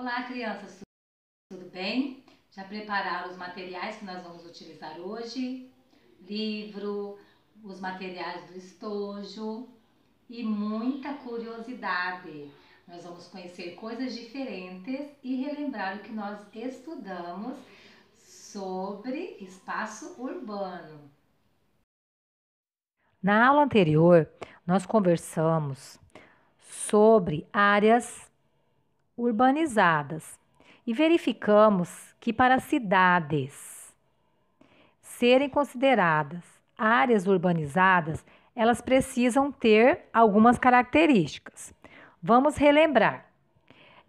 Olá, crianças, tudo bem? Já prepararam os materiais que nós vamos utilizar hoje? Livro, os materiais do estojo e muita curiosidade. Nós vamos conhecer coisas diferentes e relembrar o que nós estudamos sobre espaço urbano. Na aula anterior, nós conversamos sobre áreas urbanizadas e verificamos que para cidades serem consideradas áreas urbanizadas, elas precisam ter algumas características. Vamos relembrar.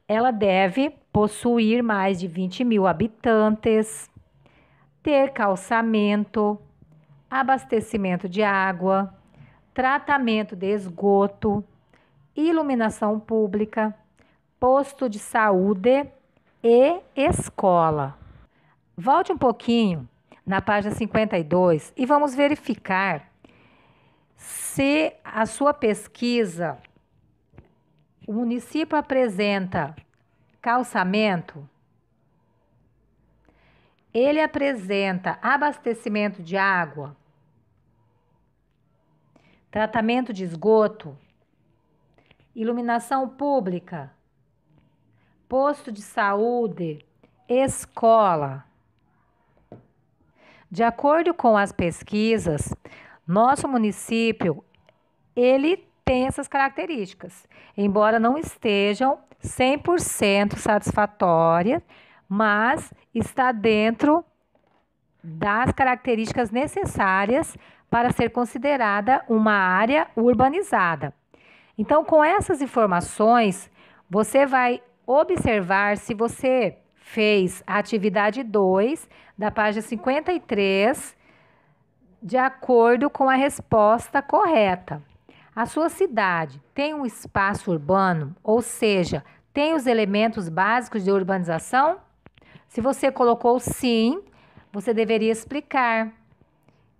Ela deve possuir mais de 20 mil habitantes, ter calçamento, abastecimento de água, tratamento de esgoto, iluminação pública, posto de saúde e escola. Volte um pouquinho na página 52 e vamos verificar se a sua pesquisa o município apresenta calçamento, ele apresenta abastecimento de água, tratamento de esgoto, iluminação pública, posto de saúde, escola. De acordo com as pesquisas, nosso município ele tem essas características, embora não estejam 100% satisfatórias, mas está dentro das características necessárias para ser considerada uma área urbanizada. Então, com essas informações, você vai observar se você fez a atividade 2 da página 53 de acordo com a resposta correta. A sua cidade tem um espaço urbano, ou seja, tem os elementos básicos de urbanização? Se você colocou sim, você deveria explicar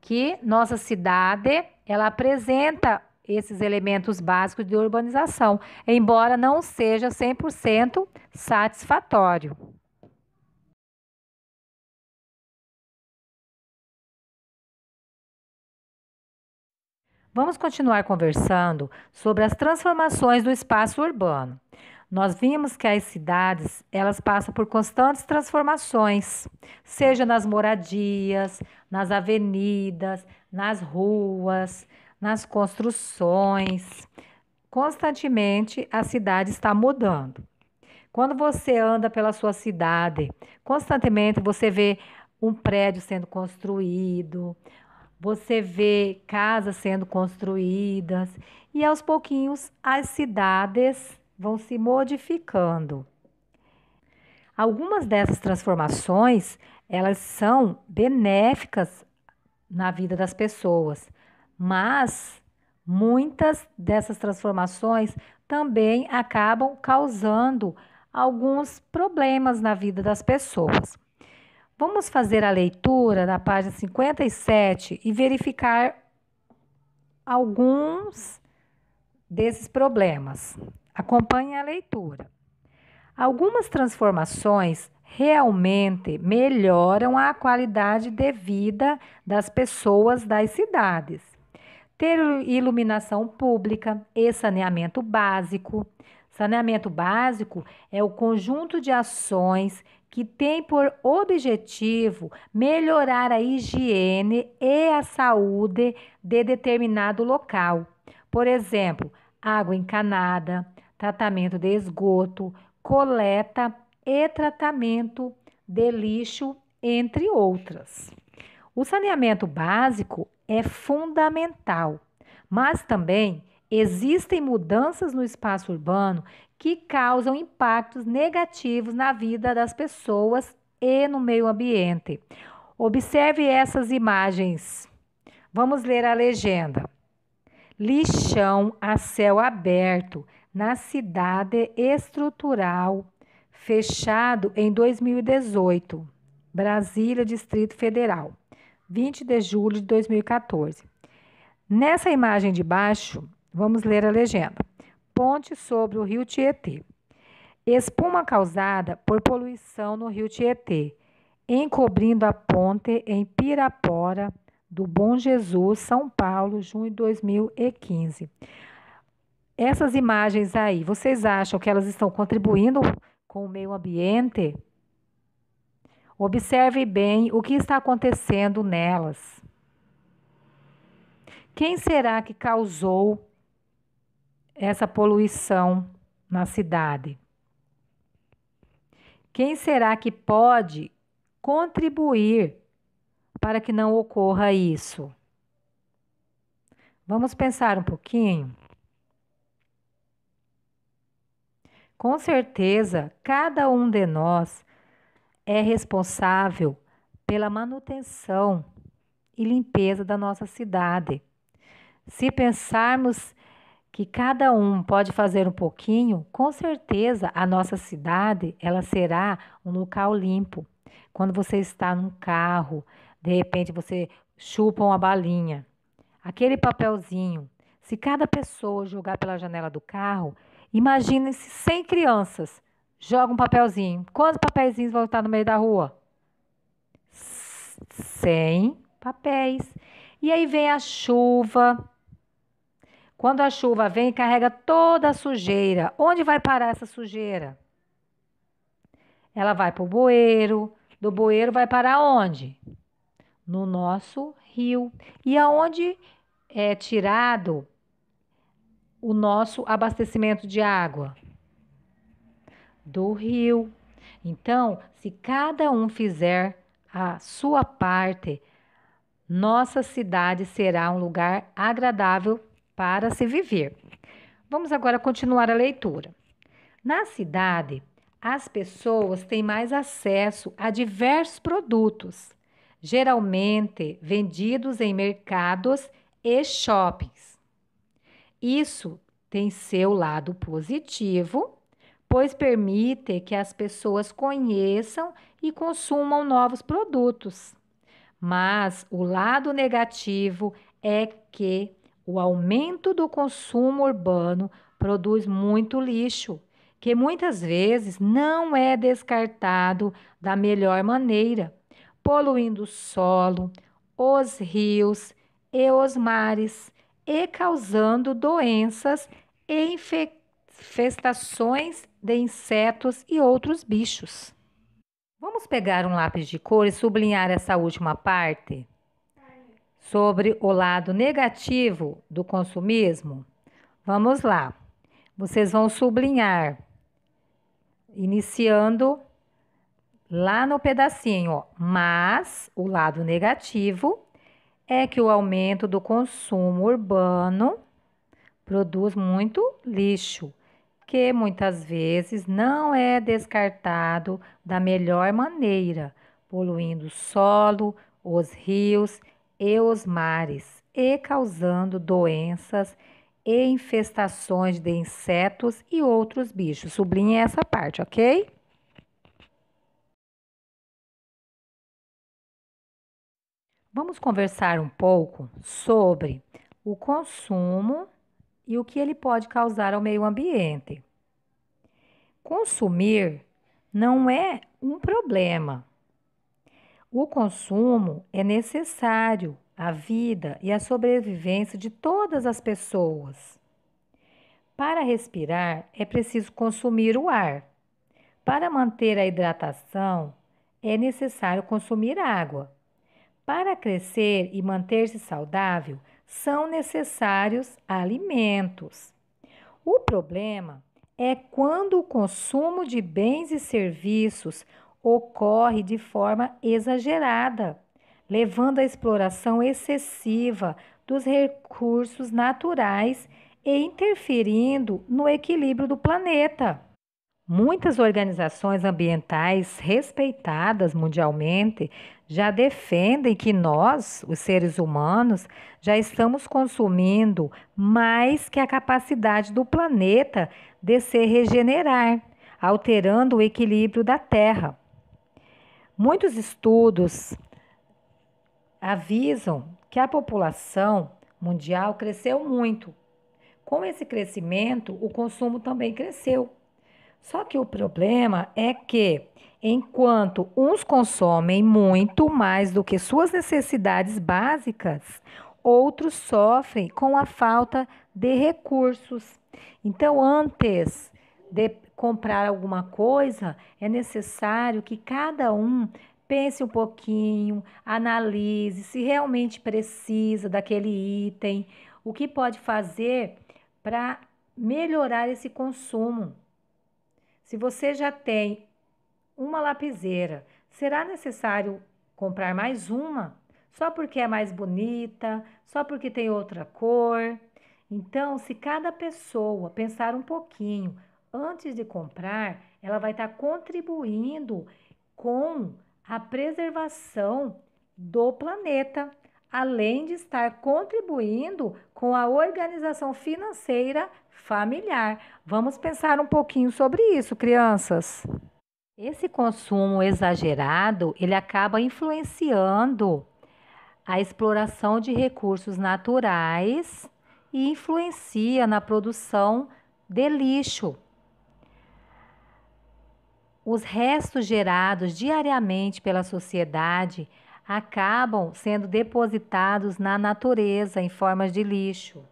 que nossa cidade ela apresenta esses elementos básicos de urbanização, embora não seja 100% satisfatório. Vamos continuar conversando sobre as transformações do espaço urbano. Nós vimos que as cidades, elas passam por constantes transformações, seja nas moradias, nas avenidas, nas ruas, nas construções. Constantemente a cidade está mudando. Quando você anda pela sua cidade, constantemente você vê um prédio sendo construído, você vê casas sendo construídas e aos pouquinhos as cidades vão se modificando. Algumas dessas transformações, elas são benéficas na vida das pessoas, mas muitas dessas transformações também acabam causando alguns problemas na vida das pessoas. Vamos fazer a leitura da página 57 e verificar alguns desses problemas. Acompanhe a leitura. Algumas transformações realmente melhoram a qualidade de vida das pessoas das cidades ter iluminação pública e saneamento básico. Saneamento básico é o conjunto de ações que tem por objetivo melhorar a higiene e a saúde de determinado local. Por exemplo, água encanada, tratamento de esgoto, coleta e tratamento de lixo, entre outras. O saneamento básico é fundamental, mas também existem mudanças no espaço urbano que causam impactos negativos na vida das pessoas e no meio ambiente. Observe essas imagens. Vamos ler a legenda. Lixão a céu aberto na cidade estrutural, fechado em 2018, Brasília, Distrito Federal. 20 de julho de 2014. Nessa imagem de baixo, vamos ler a legenda: Ponte sobre o rio Tietê. Espuma causada por poluição no rio Tietê, encobrindo a ponte em Pirapora do Bom Jesus, São Paulo, junho de 2015. Essas imagens aí, vocês acham que elas estão contribuindo com o meio ambiente? Observe bem o que está acontecendo nelas. Quem será que causou essa poluição na cidade? Quem será que pode contribuir para que não ocorra isso? Vamos pensar um pouquinho? Com certeza, cada um de nós é responsável pela manutenção e limpeza da nossa cidade. Se pensarmos que cada um pode fazer um pouquinho, com certeza a nossa cidade ela será um local limpo. Quando você está num carro, de repente você chupa uma balinha, aquele papelzinho. Se cada pessoa jogar pela janela do carro, imagine-se 100 crianças Joga um papelzinho. Quantos papeizinhos vão estar no meio da rua? 100 papéis. E aí vem a chuva. Quando a chuva vem, carrega toda a sujeira. Onde vai parar essa sujeira? Ela vai para o bueiro. Do bueiro vai para onde? No nosso rio. E aonde é tirado o nosso abastecimento de água? do rio. Então, se cada um fizer a sua parte, nossa cidade será um lugar agradável para se viver. Vamos agora continuar a leitura. Na cidade, as pessoas têm mais acesso a diversos produtos, geralmente vendidos em mercados e shoppings. Isso tem seu lado positivo pois permite que as pessoas conheçam e consumam novos produtos. Mas o lado negativo é que o aumento do consumo urbano produz muito lixo, que muitas vezes não é descartado da melhor maneira, poluindo o solo, os rios e os mares e causando doenças e infecções de insetos e outros bichos. Vamos pegar um lápis de cor e sublinhar essa última parte sobre o lado negativo do consumismo. Vamos lá. Vocês vão sublinhar, iniciando lá no pedacinho, mas o lado negativo é que o aumento do consumo urbano produz muito lixo, que muitas vezes não é descartado da melhor maneira, poluindo o solo, os rios e os mares e causando doenças e infestações de insetos e outros bichos. Sublinhe essa parte, ok? Vamos conversar um pouco sobre o consumo e o que ele pode causar ao meio ambiente. Consumir não é um problema. O consumo é necessário à vida e à sobrevivência de todas as pessoas. Para respirar, é preciso consumir o ar. Para manter a hidratação, é necessário consumir água. Para crescer e manter-se saudável, são necessários alimentos. O problema é quando o consumo de bens e serviços ocorre de forma exagerada, levando à exploração excessiva dos recursos naturais e interferindo no equilíbrio do planeta. Muitas organizações ambientais respeitadas mundialmente já defendem que nós, os seres humanos, já estamos consumindo mais que a capacidade do planeta de se regenerar, alterando o equilíbrio da Terra. Muitos estudos avisam que a população mundial cresceu muito. Com esse crescimento, o consumo também cresceu. Só que o problema é que enquanto uns consomem muito mais do que suas necessidades básicas, outros sofrem com a falta de recursos. Então, antes de comprar alguma coisa, é necessário que cada um pense um pouquinho, analise se realmente precisa daquele item, o que pode fazer para melhorar esse consumo. Se você já tem uma lapiseira, será necessário comprar mais uma? Só porque é mais bonita, só porque tem outra cor? Então, se cada pessoa pensar um pouquinho antes de comprar, ela vai estar contribuindo com a preservação do planeta além de estar contribuindo com a organização financeira familiar. Vamos pensar um pouquinho sobre isso, crianças. Esse consumo exagerado, ele acaba influenciando a exploração de recursos naturais e influencia na produção de lixo. Os restos gerados diariamente pela sociedade acabam sendo depositados na natureza em formas de lixo.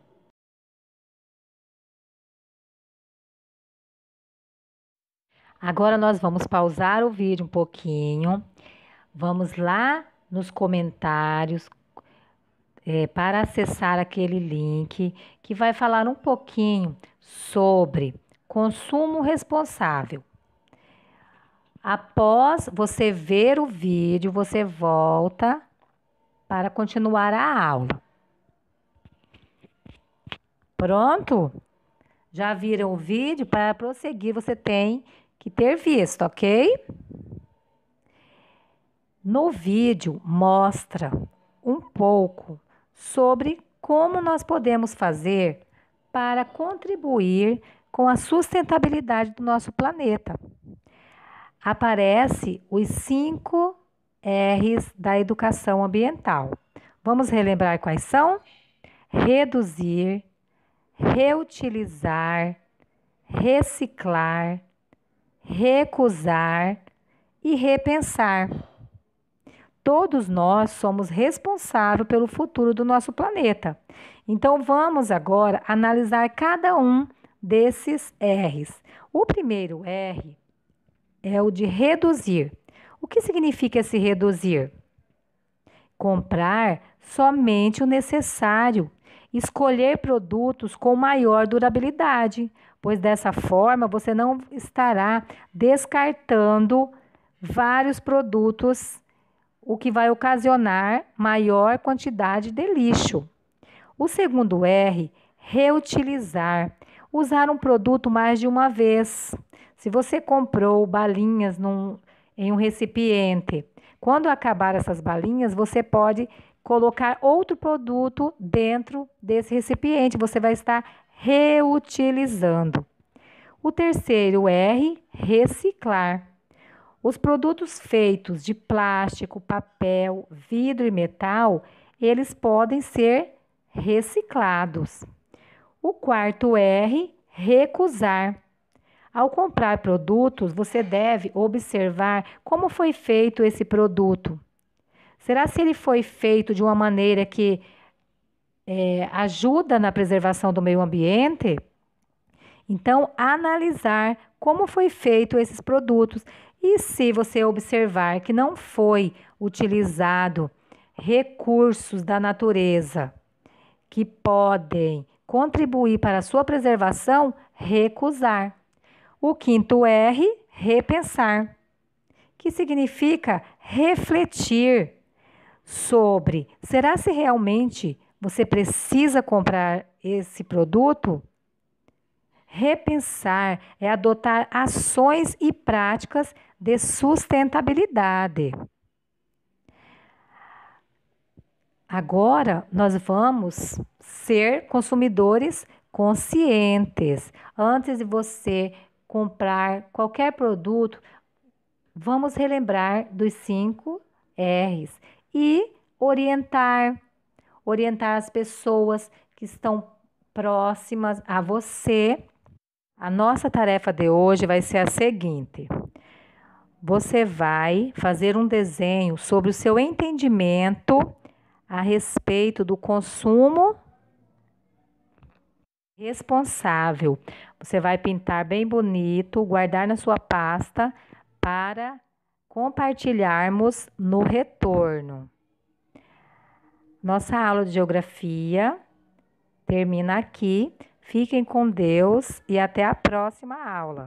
Agora nós vamos pausar o vídeo um pouquinho. Vamos lá nos comentários é, para acessar aquele link que vai falar um pouquinho sobre consumo responsável. Após você ver o vídeo, você volta para continuar a aula. Pronto? Já viram o vídeo? Para prosseguir, você tem que ter visto, ok? No vídeo, mostra um pouco sobre como nós podemos fazer para contribuir com a sustentabilidade do nosso planeta aparece os cinco R's da educação ambiental. Vamos relembrar quais são? Reduzir, reutilizar, reciclar, recusar e repensar. Todos nós somos responsáveis pelo futuro do nosso planeta. Então vamos agora analisar cada um desses R's. O primeiro R é o de reduzir. O que significa esse reduzir? Comprar somente o necessário, escolher produtos com maior durabilidade, pois dessa forma você não estará descartando vários produtos, o que vai ocasionar maior quantidade de lixo. O segundo R, reutilizar, usar um produto mais de uma vez se você comprou balinhas num, em um recipiente, quando acabar essas balinhas, você pode colocar outro produto dentro desse recipiente, você vai estar reutilizando. O terceiro R, reciclar. Os produtos feitos de plástico, papel, vidro e metal, eles podem ser reciclados. O quarto R, recusar. Ao comprar produtos, você deve observar como foi feito esse produto. Será se ele foi feito de uma maneira que é, ajuda na preservação do meio ambiente? Então, analisar como foi feito esses produtos e se você observar que não foi utilizado recursos da natureza que podem contribuir para a sua preservação, recusar. O quinto R, repensar, que significa refletir sobre: será se realmente você precisa comprar esse produto? Repensar é adotar ações e práticas de sustentabilidade. Agora nós vamos ser consumidores conscientes. Antes de você comprar qualquer produto, vamos relembrar dos cinco R's e orientar, orientar as pessoas que estão próximas a você. A nossa tarefa de hoje vai ser a seguinte: você vai fazer um desenho sobre o seu entendimento a respeito do consumo responsável. Você vai pintar bem bonito, guardar na sua pasta para compartilharmos no retorno. Nossa aula de geografia termina aqui. Fiquem com Deus e até a próxima aula.